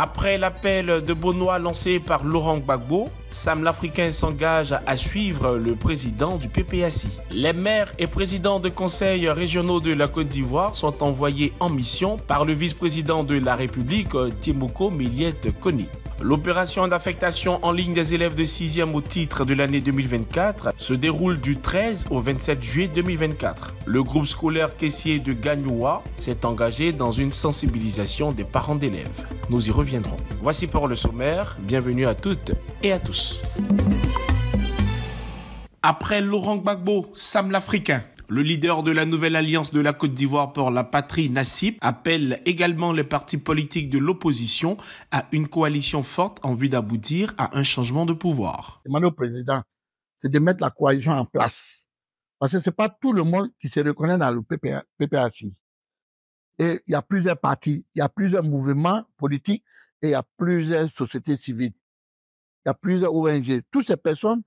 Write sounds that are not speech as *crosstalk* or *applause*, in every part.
Après l'appel de Benoît lancé par Laurent Gbagbo, Sam l'Africain s'engage à suivre le président du PPSI. Les maires et présidents de conseils régionaux de la Côte d'Ivoire sont envoyés en mission par le vice-président de la République, Timoko Miliette Koné. L'opération d'affectation en ligne des élèves de 6e au titre de l'année 2024 se déroule du 13 au 27 juillet 2024. Le groupe scolaire caissier de Gagnoua s'est engagé dans une sensibilisation des parents d'élèves. Nous y reviendrons. Voici pour le sommaire. Bienvenue à toutes et à tous. Après Laurent Gbagbo, Sam l'Africain, le leader de la nouvelle alliance de la Côte d'Ivoire pour la patrie, Nassib, appelle également les partis politiques de l'opposition à une coalition forte en vue d'aboutir à un changement de pouvoir. mandat président, c'est de mettre la coalition en place. Parce que ce n'est pas tout le monde qui se reconnaît dans le Et il y a plusieurs partis, il y a plusieurs mouvements politiques et il y a plusieurs sociétés civiles. Il y a plusieurs ONG. Toutes ces personnes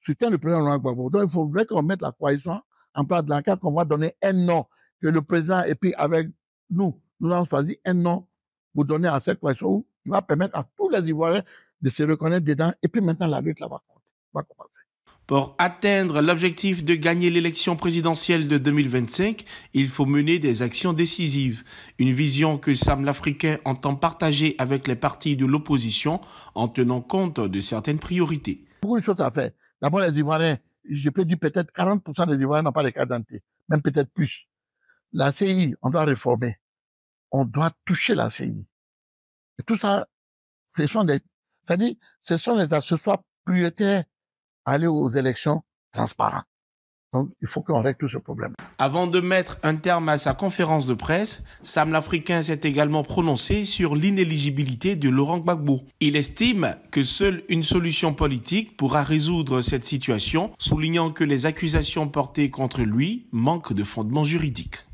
soutiennent le président Laurent Gbagbo. Donc il faudrait qu'on mette la coalition en place de carte qu'on va donner un nom, que le président, et puis avec nous, nous avons choisi un nom pour donner à cette question où va permettre à tous les Ivoiriens de se reconnaître dedans. Et puis maintenant, la lutte va commencer. Pour atteindre l'objectif de gagner l'élection présidentielle de 2025, il faut mener des actions décisives. Une vision que Sam l'Africain entend partager avec les partis de l'opposition en tenant compte de certaines priorités. Beaucoup de choses à faire. D'abord, les Ivoiriens je peux dire peut-être 40% des Ivoiriens n'ont pas les carte même peut-être plus. La CI, on doit réformer. On doit toucher la CI. Et tout ça, ce sont des, c'est-à-dire, ce sont les accessoires prioritaires à aller aux élections transparentes il faut qu'on règle tout ce problème. Avant de mettre un terme à sa conférence de presse, Sam l'Africain s'est également prononcé sur l'inéligibilité de Laurent Gbagbo. Il estime que seule une solution politique pourra résoudre cette situation, soulignant que les accusations portées contre lui manquent de fondement juridique.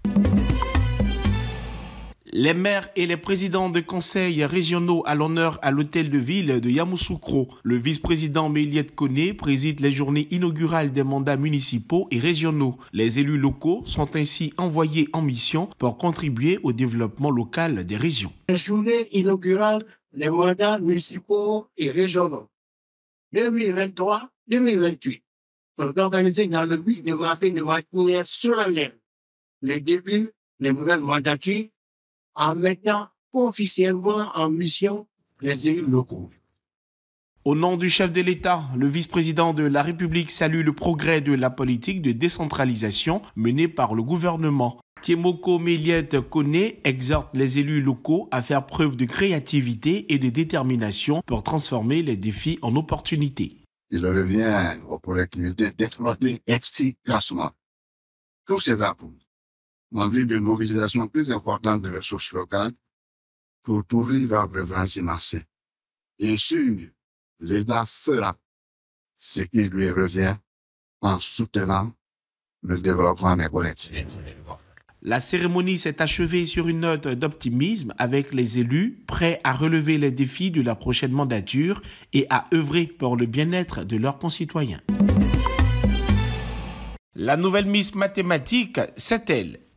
Les maires et les présidents de conseils régionaux à l'honneur à l'hôtel de ville de Yamoussoukro. Le vice-président Méliette Koné préside les journées inaugurales des mandats municipaux et régionaux. Les élus locaux sont ainsi envoyés en mission pour contribuer au développement local des régions. Les journées inaugurales des mandats municipaux et régionaux. 2023-2028. Pour organiser dans le but de de la solennelle le début des nouvelles mandatures en mettant officiellement en mission les élus locaux. Au nom du chef de l'État, le vice-président de la République salue le progrès de la politique de décentralisation menée par le gouvernement. Thiemoko Méliette Koné exhorte les élus locaux à faire preuve de créativité et de détermination pour transformer les défis en opportunités. Il revient aux d'exploiter en vue d'une mobilisation plus importante de ressources locales pour trouver province prévention financier. Bien sûr, l'État fera ce qui lui revient en soutenant le développement des La cérémonie s'est achevée sur une note d'optimisme avec les élus prêts à relever les défis de la prochaine mandature et à œuvrer pour le bien-être de leurs concitoyens. La nouvelle Miss mathématique c'est elle,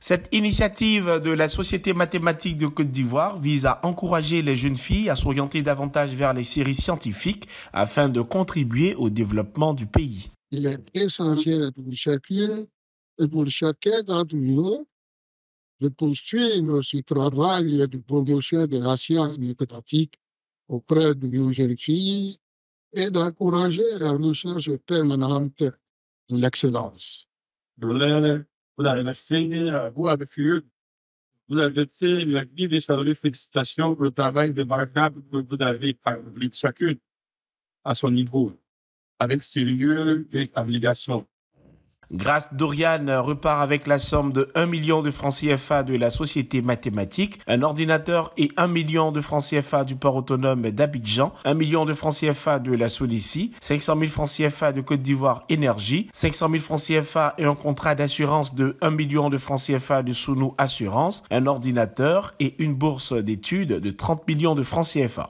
Cette initiative de la Société mathématique de Côte d'Ivoire vise à encourager les jeunes filles à s'orienter davantage vers les séries scientifiques afin de contribuer au développement du pays. Il est essentiel pour chacune et pour chacun d'entre nous de poursuivre ce travail de promotion de la science mathématique auprès de nos jeunes filles et d'encourager la recherche permanente de l'excellence vous avez signé, vous avez fait, euh, vous avez fait la vie des salariés, félicitations pour le travail de remarquable que vous avez accompli chacune à son niveau, avec sérieux et obligations. Grâce Dorian repart avec la somme de 1 million de francs CFA de la Société Mathématique, un ordinateur et 1 million de francs CFA du port autonome d'Abidjan, 1 million de francs CFA de la Solici, 500 000 francs CFA de Côte d'Ivoire Énergie, 500 000 francs CFA et un contrat d'assurance de 1 million de francs CFA de Sounou Assurance, un ordinateur et une bourse d'études de 30 millions de francs CFA.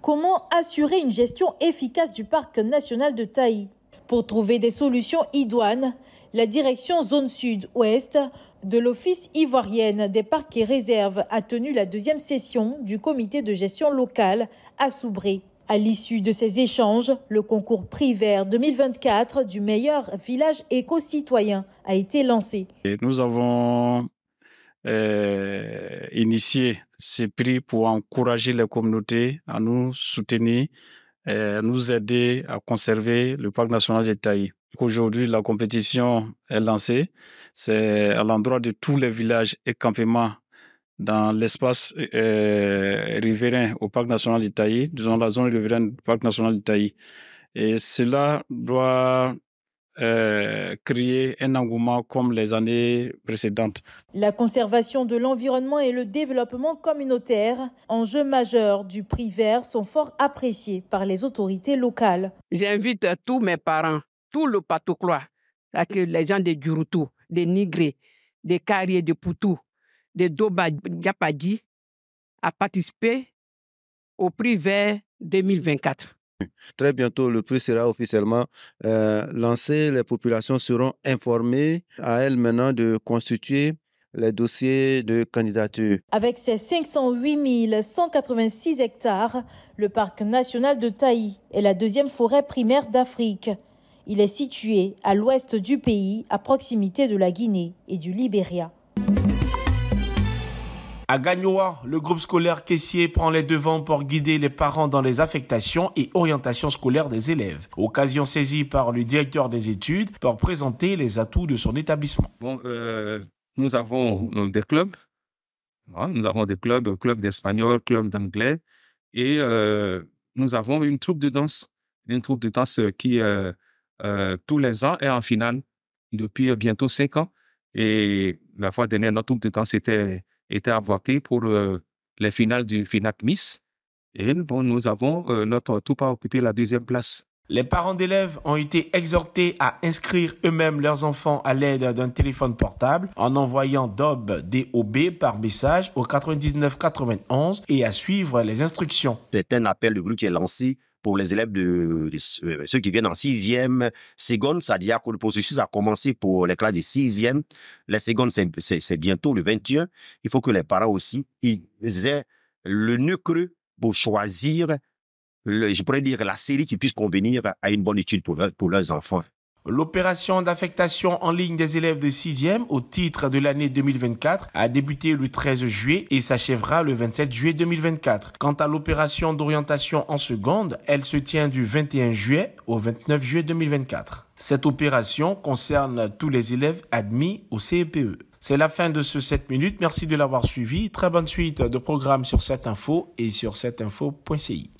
Comment assurer une gestion efficace du parc national de Taï pour trouver des solutions idoines, la direction zone sud-ouest de l'Office ivoirienne des parcs et réserves a tenu la deuxième session du comité de gestion locale à Soubré. À l'issue de ces échanges, le concours prix vert 2024 du meilleur village éco-citoyen a été lancé. nous avons euh, initié ces prix pour encourager les communautés à nous soutenir euh, nous aider à conserver le parc national de Aujourd'hui, la compétition est lancée. C'est à l'endroit de tous les villages et campements dans l'espace euh, riverain au parc national d'Itaï, dans la zone riveraine du parc national d'Itaï. Et cela doit euh, créer un engouement comme les années précédentes. La conservation de l'environnement et le développement communautaire, enjeux majeurs du prix vert, sont fort appréciés par les autorités locales. J'invite tous mes parents, tout le Patouclois, que les gens de Durutu, des Nigré, des Carriers, de Poutou, des Doba à participer au prix vert 2024. *laughs* Très bientôt, le prix sera officiellement euh, lancé. Les populations seront informées à elles maintenant de constituer les dossiers de candidature. Avec ses 508 186 hectares, le parc national de Taï est la deuxième forêt primaire d'Afrique. Il est situé à l'ouest du pays, à proximité de la Guinée et du Libéria. À Gagnoua, le groupe scolaire caissier prend les devants pour guider les parents dans les affectations et orientations scolaires des élèves. Occasion saisie par le directeur des études pour présenter les atouts de son établissement. Euh, euh, nous avons des clubs. Nous avons des clubs, club d'espagnol, clubs d'anglais. Et euh, nous avons une troupe de danse. Une troupe de danse qui, tous les ans, est en finale depuis bientôt cinq ans. Et la fois dernière, notre troupe de danse était était invoqué pour euh, les finales du FINAC Miss. Et nous avons euh, notre tout pas occupé la deuxième place. Les parents d'élèves ont été exhortés à inscrire eux-mêmes leurs enfants à l'aide d'un téléphone portable en envoyant DOB, DOB par message au 99 91 et à suivre les instructions. C'est un appel de groupe qui est lancé pour les élèves de, euh, ben, ceux qui viennent en sixième seconde, c'est-à-dire que le processus a commencé pour les classes de sixième. Les secondes, c'est bientôt le 21. Il faut que les parents aussi, aient le nœud creux pour choisir, je pourrais dire, la série qui puisse convenir à une bonne étude pour leurs enfants. L'opération d'affectation en ligne des élèves de 6e au titre de l'année 2024 a débuté le 13 juillet et s'achèvera le 27 juillet 2024. Quant à l'opération d'orientation en seconde, elle se tient du 21 juillet au 29 juillet 2024. Cette opération concerne tous les élèves admis au CEPE. E. C'est la fin de ce 7 minutes. Merci de l'avoir suivi. Très bonne suite de programme sur cette info et sur cetteinfo.ci.